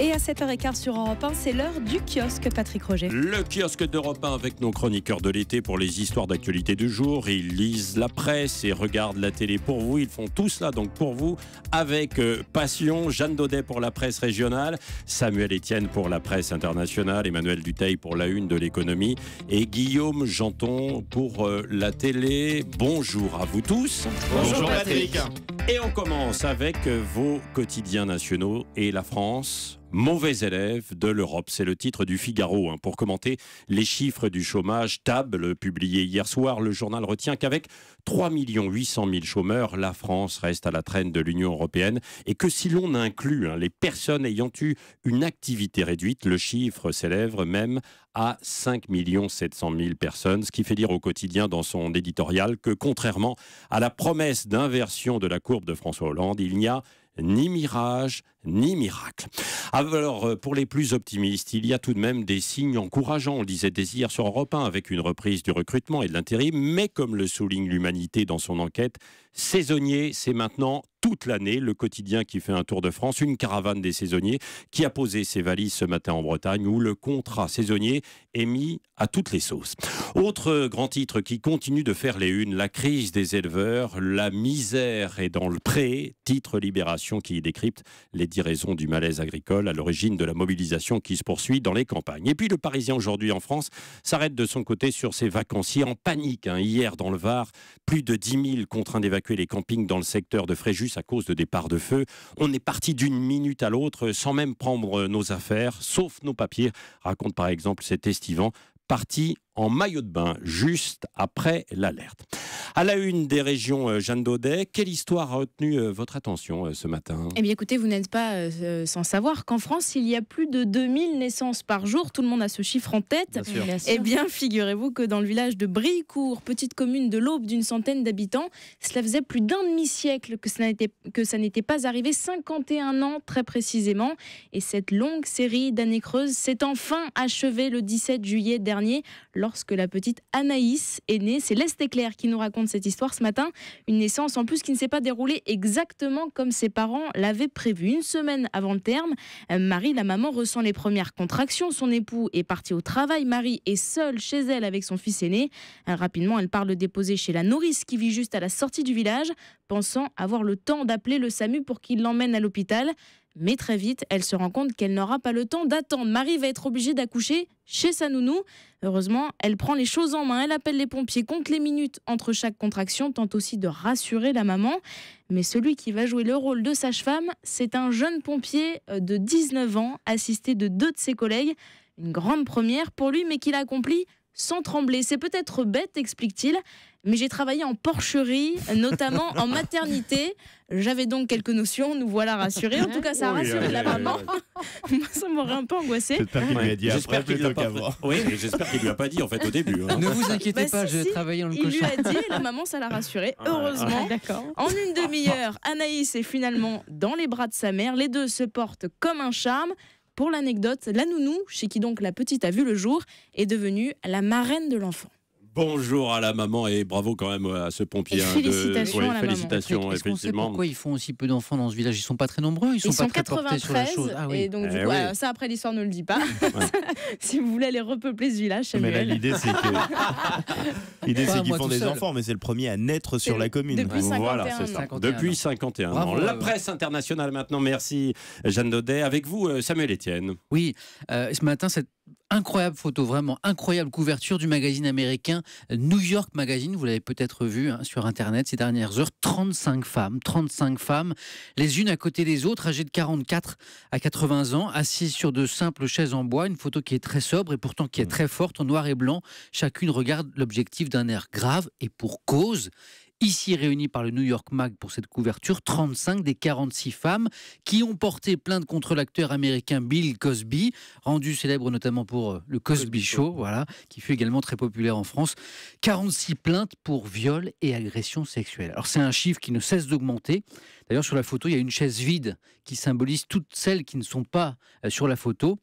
Et à 7h15 sur Europe 1, c'est l'heure du kiosque Patrick Roger. Le kiosque d'Europe 1 avec nos chroniqueurs de l'été pour les histoires d'actualité du jour. Ils lisent la presse et regardent la télé pour vous. Ils font tout cela donc pour vous avec euh, passion. Jeanne Daudet pour la presse régionale, Samuel Etienne pour la presse internationale, Emmanuel Duteil pour la une de l'économie et Guillaume Janton pour euh, la télé. Bonjour à vous tous. Bonjour, Patrick. Et on commence avec euh, vos quotidiens nationaux et la France. Mauvais élève de l'Europe, c'est le titre du Figaro. Hein, pour commenter les chiffres du chômage, table publié hier soir, le journal retient qu'avec 3 800 000 chômeurs, la France reste à la traîne de l'Union européenne et que si l'on inclut hein, les personnes ayant eu une activité réduite, le chiffre s'élève même à 5 700 000 personnes, ce qui fait dire au quotidien dans son éditorial que contrairement à la promesse d'inversion de la courbe de François Hollande, il n'y a ni mirage, ni miracle. Alors, euh, pour les plus optimistes, il y a tout de même des signes encourageants, on le disait dès hier sur Europe 1, avec une reprise du recrutement et de l'intérim, mais comme le souligne l'Humanité dans son enquête, saisonnier, c'est maintenant toute l'année, le quotidien qui fait un tour de France, une caravane des saisonniers qui a posé ses valises ce matin en Bretagne, où le contrat saisonnier est mis à toutes les sauces. Autre grand titre qui continue de faire les unes, la crise des éleveurs, la misère est dans le pré, titre Libération qui décrypte les dix raisons du malaise agricole à l'origine de la mobilisation qui se poursuit dans les campagnes. Et puis le Parisien aujourd'hui en France s'arrête de son côté sur ses vacanciers en panique. Hein. Hier dans le Var, plus de 10 000 contraints d'évacuer les campings dans le secteur de Fréjus à cause de départs de feu. On est parti d'une minute à l'autre sans même prendre nos affaires, sauf nos papiers, raconte par exemple cet estivant parti en maillot de bain juste après l'alerte. À la une des régions euh, Jeanne Daudet, quelle histoire a retenu euh, votre attention euh, ce matin Eh bien écoutez, vous n'êtes pas sans savoir qu'en France, il y a plus de 2000 naissances par jour. Tout le monde a ce chiffre en tête. Bien bien eh bien, figurez-vous que dans le village de Bricourt, petite commune de l'Aube d'une centaine d'habitants, cela faisait plus d'un demi-siècle que ça n'était pas arrivé, 51 ans très précisément. Et cette longue série d'années creuses s'est enfin achevée le 17 juillet dernier lorsque la petite Anaïs est née. C'est Leste qui nous raconte cette histoire ce matin. Une naissance en plus qui ne s'est pas déroulée exactement comme ses parents l'avaient prévu. Une semaine avant le terme, euh, Marie, la maman, ressent les premières contractions. Son époux est parti au travail. Marie est seule chez elle avec son fils aîné. Euh, rapidement, elle part le déposer chez la nourrice qui vit juste à la sortie du village, pensant avoir le temps d'appeler le SAMU pour qu'il l'emmène à l'hôpital mais très vite, elle se rend compte qu'elle n'aura pas le temps d'attendre. Marie va être obligée d'accoucher chez sa nounou. Heureusement, elle prend les choses en main. Elle appelle les pompiers, compte les minutes entre chaque contraction, tente aussi de rassurer la maman. Mais celui qui va jouer le rôle de sage-femme, c'est un jeune pompier euh, de 19 ans, assisté de deux de ses collègues. Une grande première pour lui, mais qu'il accomplit, sans trembler. C'est peut-être bête, explique-t-il, mais j'ai travaillé en porcherie, notamment en maternité. J'avais donc quelques notions, nous voilà rassurés. En tout cas, ça a rassuré la maman. ça m'aurait un peu angoissée. J'espère qu'il pas Oui, j'espère qu'il lui a pas dit en fait au début. Hein. Ne vous inquiétez bah, pas, je vais en le Il lui a dit, la maman, ça l'a rassuré. Heureusement. en une demi-heure, Anaïs est finalement dans les bras de sa mère. Les deux se portent comme un charme. Pour l'anecdote, la nounou, chez qui donc la petite a vu le jour, est devenue la marraine de l'enfant. Bonjour à la maman et bravo quand même euh, à ce pompier. Hein, félicitations félicitations, sait pourquoi ils font aussi peu d'enfants dans ce village Ils sont pas très nombreux, ils sont, pas très ah Et donc, eh euh, ça après l'histoire ne le dit pas. si vous voulez aller repeupler ce village, Samuel. Mais l'idée c'est que qu'ils font des enfants, mais c'est le premier à naître sur la commune. Depuis Voilà, c'est ça. Depuis 51 ans. La presse internationale maintenant. Merci Jeanne Daudet. Avec vous, euh, Samuel Etienne. Oui, ce matin cette incroyable photo, vraiment incroyable couverture du magazine américain New York Magazine. Vous l'avez peut-être vu hein, sur Internet ces dernières heures. 35 femmes, 35 femmes, les unes à côté des autres, âgées de 44 à 80 ans, assises sur de simples chaises en bois. Une photo qui est très sobre et pourtant qui est mm. très forte, en noir et blanc. Chacune regarde l'objectif d'un air grave et pour cause ici réunies par le New York Mag pour cette couverture, 35 des 46 femmes qui ont porté plainte contre l'acteur américain Bill Cosby, rendu célèbre notamment pour euh, le Cosby Show, voilà, qui fut également très populaire en France. 46 plaintes pour viol et agression sexuelle. Alors c'est un chiffre qui ne cesse d'augmenter. D'ailleurs sur la photo, il y a une chaise vide qui symbolise toutes celles qui ne sont pas euh, sur la photo.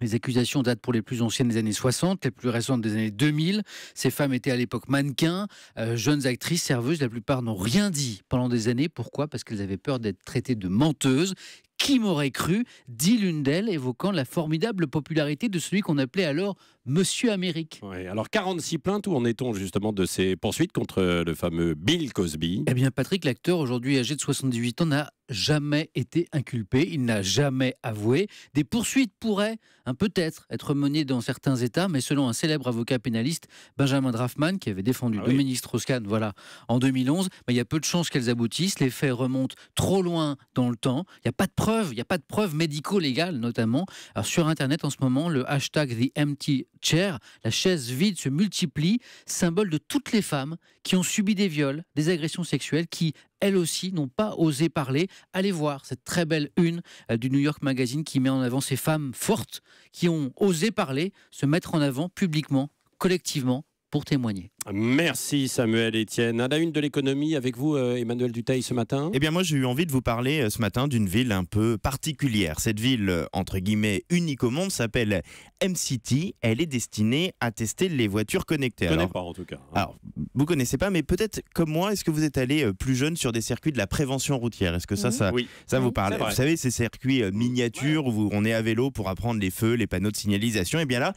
Les accusations datent pour les plus anciennes des années 60, les plus récentes des années 2000. Ces femmes étaient à l'époque mannequins, euh, jeunes actrices, serveuses. La plupart n'ont rien dit pendant des années. Pourquoi Parce qu'elles avaient peur d'être traitées de menteuses. Qui m'aurait cru dit l'une d'elles, évoquant la formidable popularité de celui qu'on appelait alors Monsieur Amérique. alors 46 plaintes, où en est-on justement de ces poursuites contre le fameux Bill Cosby Eh bien Patrick, l'acteur aujourd'hui âgé de 78 ans, n'a jamais été inculpé, il n'a jamais avoué. Des poursuites pourraient peut-être être mené dans certains États, mais selon un célèbre avocat pénaliste, Benjamin Drafman, qui avait défendu ah Dominique strauss voilà, en 2011, bah, il y a peu de chances qu'elles aboutissent. Les faits remontent trop loin dans le temps. Il n'y a pas de preuves, il n'y a pas de preuves médico-légales notamment. Alors, sur Internet en ce moment, le hashtag The Empty Chair, la chaise vide, se multiplie, symbole de toutes les femmes qui ont subi des viols, des agressions sexuelles, qui, elles aussi, n'ont pas osé parler. Allez voir cette très belle une euh, du New York Magazine qui met en avant ces femmes fortes qui ont osé parler, se mettre en avant publiquement, collectivement, pour témoigner. Merci Samuel Etienne. À la une de l'économie, avec vous euh, Emmanuel Duteil ce matin. Eh bien moi j'ai eu envie de vous parler euh, ce matin d'une ville un peu particulière. Cette ville, euh, entre guillemets, unique au monde s'appelle M-City. Elle est destinée à tester les voitures connectées. Je ne connais pas en tout cas. Hein. Alors, vous connaissez pas, mais peut-être comme moi, est-ce que vous êtes allé plus jeune sur des circuits de la prévention routière Est-ce que ça, mmh. ça, oui. vous mmh, parle Vous savez, ces circuits miniatures où on est à vélo pour apprendre les feux, les panneaux de signalisation. Eh bien là,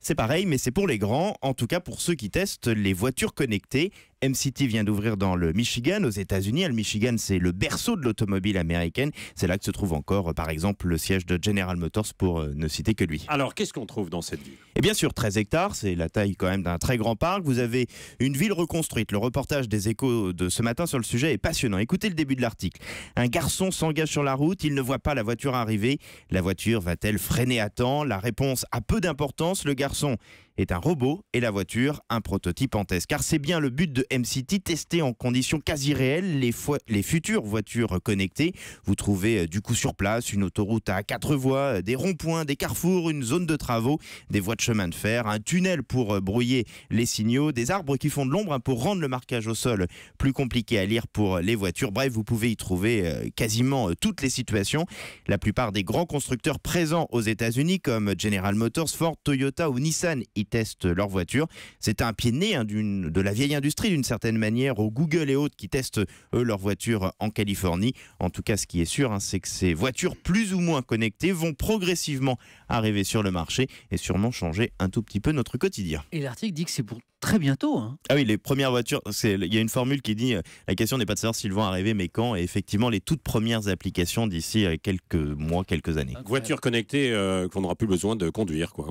c'est pareil, mais c'est pour les grands, en tout cas pour ceux qui testent les voitures connectées MCT vient d'ouvrir dans le Michigan, aux États-Unis. Le Michigan, c'est le berceau de l'automobile américaine. C'est là que se trouve encore, euh, par exemple, le siège de General Motors, pour euh, ne citer que lui. Alors, qu'est-ce qu'on trouve dans cette ville Et eh bien sûr, 13 hectares, c'est la taille quand même d'un très grand parc. Vous avez une ville reconstruite. Le reportage des échos de ce matin sur le sujet est passionnant. Écoutez le début de l'article. Un garçon s'engage sur la route, il ne voit pas la voiture arriver. La voiture va-t-elle freiner à temps La réponse a peu d'importance. Le garçon est un robot et la voiture un prototype en test. Car c'est bien le but de MCT tester en conditions quasi réelles les, les futures voitures connectées. Vous trouvez euh, du coup sur place une autoroute à quatre voies, euh, des ronds-points, des carrefours, une zone de travaux, des voies de chemin de fer, un tunnel pour euh, brouiller les signaux, des arbres qui font de l'ombre hein, pour rendre le marquage au sol plus compliqué à lire pour les voitures. Bref, vous pouvez y trouver quasiment toutes les situations. La plupart des grands constructeurs présents aux États-Unis, comme General Motors, Ford, Toyota ou Nissan, y testent leurs voitures. C'est un pied né hein, de la vieille industrie, d'une d'une certaine manière aux Google et autres qui testent eux leurs voitures en Californie. En tout cas, ce qui est sûr, hein, c'est que ces voitures plus ou moins connectées vont progressivement arriver sur le marché et sûrement changer un tout petit peu notre quotidien. Et l'article dit que c'est pour très bientôt. Hein. Ah oui, les premières voitures, il y a une formule qui dit euh, la question n'est pas de savoir s'ils vont arriver, mais quand. Et effectivement, les toutes premières applications d'ici euh, quelques mois, quelques années. Voitures connectées euh, qu'on n'aura plus besoin de conduire, quoi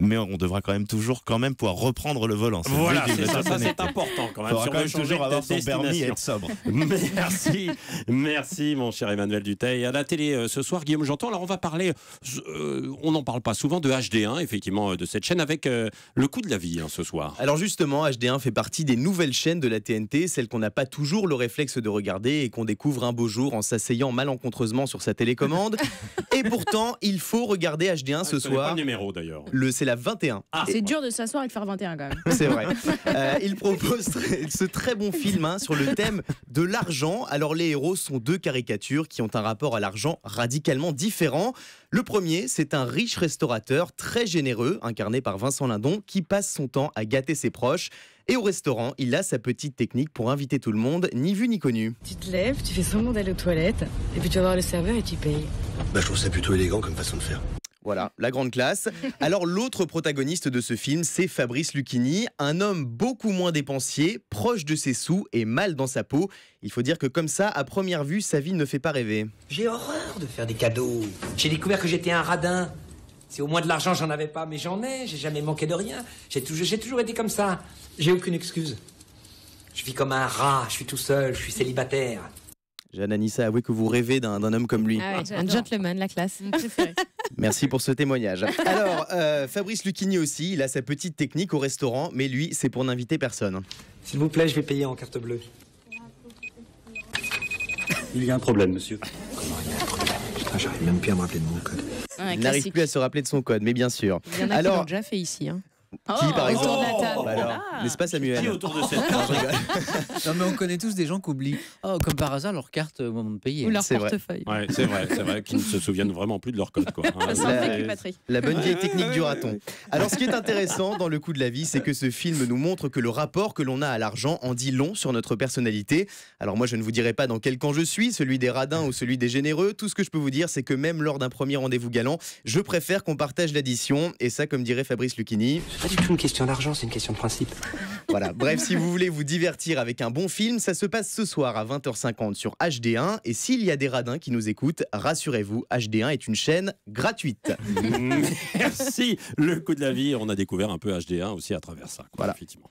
mais on devra quand même toujours quand même pouvoir reprendre le volant. Voilà, c'est ça, c'est important quand même. Il faudra quand même toujours avoir son permis et être sobre. merci, merci mon cher Emmanuel Duteil. À la télé euh, ce soir, Guillaume Janton, alors on va parler, euh, on n'en parle pas souvent, de HD1, effectivement, euh, de cette chaîne avec le coup de la vie hein, ce soir. Alors justement, HD1 fait partie des nouvelles chaînes de la TNT, celles qu'on n'a pas toujours le réflexe de regarder et qu'on découvre un beau jour en s'asseyant malencontreusement sur sa télécommande. et pourtant, il faut regarder HD1 ce ah, soir. Pas numéro d'ailleurs. 21. Ah, c'est dur de s'asseoir et de faire 21 quand même. C'est vrai. Euh, il propose ce très bon film hein, sur le thème de l'argent. Alors les héros sont deux caricatures qui ont un rapport à l'argent radicalement différent. Le premier, c'est un riche restaurateur très généreux, incarné par Vincent Lindon, qui passe son temps à gâter ses proches. Et au restaurant, il a sa petite technique pour inviter tout le monde, ni vu ni connu. Tu te lèves, tu fais semblant d'aller aux toilettes, et puis tu vas voir le serveur et tu payes. Bah, je trouve ça plutôt élégant comme façon de faire. Voilà, la grande classe. Alors l'autre protagoniste de ce film, c'est Fabrice Lucchini, un homme beaucoup moins dépensier, proche de ses sous et mal dans sa peau. Il faut dire que comme ça, à première vue, sa vie ne fait pas rêver. J'ai horreur de faire des cadeaux. J'ai découvert que j'étais un radin. C'est au moins de l'argent j'en avais pas, mais j'en ai, j'ai jamais manqué de rien. J'ai toujours, été comme ça. J'ai aucune excuse. Je vis comme un rat, je suis tout seul, je suis célibataire. Jeanne Anissa, avouez que vous rêvez d'un homme comme lui. Ah un gentleman, la classe. Merci pour ce témoignage. Alors, euh, Fabrice Lucchini aussi, il a sa petite technique au restaurant, mais lui, c'est pour n'inviter personne. S'il vous plaît, je vais payer en carte bleue. Il y a un problème, monsieur. Comment il y a un problème j'arrive même plus à me rappeler de mon code. il n'arrive plus à se rappeler de son code, mais bien sûr. Alors, qui l'ont déjà fait ici. Hein qui oh, par exemple nest oh, bah Samuel Qui autour de cette Non mais on connaît tous des gens qui oublient, oh, comme par hasard, leur carte au moment de Ou leur portefeuille. c'est vrai, c'est vrai qu'ils ne se souviennent vraiment plus de leur code. Quoi. la, bonne vieille technique du raton. Alors ce qui est intéressant dans le coup de la vie, c'est que ce film nous montre que le rapport que l'on a à l'argent en dit long sur notre personnalité. Alors moi je ne vous dirai pas dans quel camp je suis, celui des radins ou celui des généreux. Tout ce que je peux vous dire, c'est que même lors d'un premier rendez-vous galant, je préfère qu'on partage l'addition. Et ça, comme dirait Fabrice Lucchini pas du tout une question d'argent, c'est une question de principe. Voilà, bref, si vous voulez vous divertir avec un bon film, ça se passe ce soir à 20h50 sur HD1. Et s'il y a des radins qui nous écoutent, rassurez-vous, HD1 est une chaîne gratuite. Merci, le coup de la vie. On a découvert un peu HD1 aussi à travers ça. voilà. Effectivement.